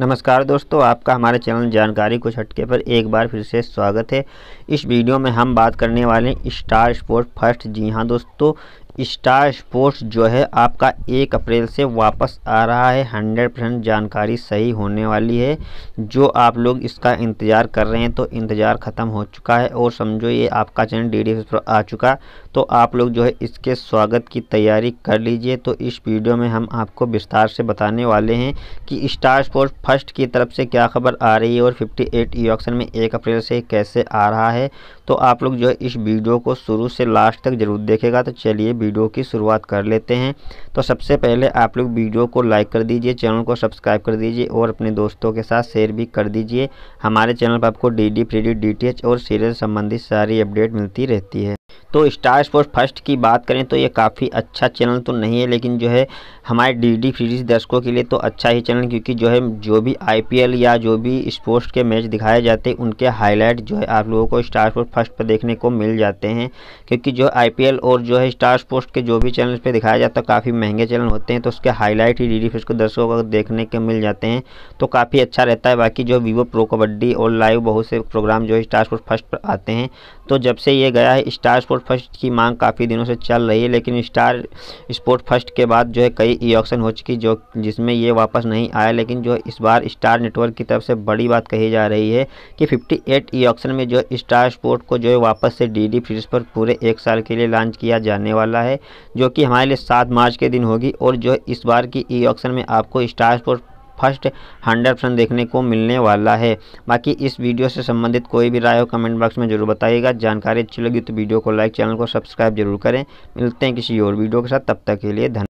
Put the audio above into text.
नमस्कार दोस्तों आपका हमारे चैनल जानकारी कुछ हटके पर एक बार फिर से स्वागत है इस वीडियो में हम बात करने वाले हैं स्टार स्पोर्ट फर्स्ट जी हाँ दोस्तों स्टार स्पोर्ट्स जो है आपका एक अप्रैल से वापस आ रहा है हंड्रेड परसेंट जानकारी सही होने वाली है जो आप लोग इसका इंतज़ार कर रहे हैं तो इंतज़ार ख़त्म हो चुका है और समझो ये आपका चैनल डी डी पर आ चुका तो आप लोग जो है इसके स्वागत की तैयारी कर लीजिए तो इस वीडियो में हम आपको विस्तार से बताने वाले हैं कि स्टार स्पोर्ट्स फर्स्ट की तरफ से क्या खबर आ रही है और फिफ्टी एट ई ऑक्शन में एक अप्रैल से कैसे आ रहा है तो आप लोग जो है इस वीडियो को शुरू से लास्ट तक ज़रूर देखेगा तो चलिए वीडियो की शुरुआत कर लेते हैं तो सबसे पहले आप लोग वीडियो को लाइक कर दीजिए चैनल को सब्सक्राइब कर दीजिए और अपने दोस्तों के साथ शेयर भी कर दीजिए हमारे चैनल पर आपको D D D T H और सीरियल संबंधित सारी अपडेट मिलती रहती है तो स्टार स्पोर्ट फर्स्ट की बात करें तो ये काफ़ी अच्छा चैनल तो नहीं है लेकिन जो है हमारे डी डी फ्रीज दर्शकों के लिए तो अच्छा ही चैनल क्योंकि जो है जो भी आईपीएल या जो भी स्पोर्ट्स के मैच दिखाए जाते हैं उनके हाईलाइट जो है आप लोगों को स्टार स्पोर्ट फर्स्ट पर देखने को मिल जाते हैं क्योंकि जो आई और जो है स्टार स्पोर्ट्स के जो भी चैनल पर दिखाया जाता है काफ़ी महंगे चैनल होते हैं तो उसके हाईलाइट ही डी डी फ्रीज को दर्शकों को देखने के मिल जाते हैं तो काफ़ी अच्छा रहता है बाकी जो वीवो प्रो कबड्डी और लाइव बहुत से प्रोग्राम जो है स्टार स्पोर्ट फर्स्ट पर आते हैं तो जब से ये गया है स्टार स्पोर्ट स्पोर्ट फर्स्ट की मांग काफ़ी दिनों से चल रही है लेकिन स्टार स्पोर्ट फर्स्ट के बाद जो है कई ई ऑक्शन हो चुकी जो जिसमें ये वापस नहीं आया लेकिन जो इस बार स्टार नेटवर्क की तरफ से बड़ी बात कही जा रही है कि फिफ्टी एट ई ऑक्शन में जो स्टार स्पोर्ट को जो है वापस से डी डी पर पूरे एक साल के लिए लॉन्च किया जाने वाला है जो कि हमारे लिए सात मार्च के दिन होगी और जो इस बार की ई ऑक्शन में आपको Star Sport first hundred percent देखने को मिलने वाला है बाकी इस वीडियो से संबंधित कोई भी राय हो कमेंट बॉक्स में जरूर बताइएगा जानकारी अच्छी लगी तो वीडियो को लाइक चैनल को सब्सक्राइब जरूर करें मिलते हैं किसी और वीडियो के साथ तब तक के लिए धन्यवाद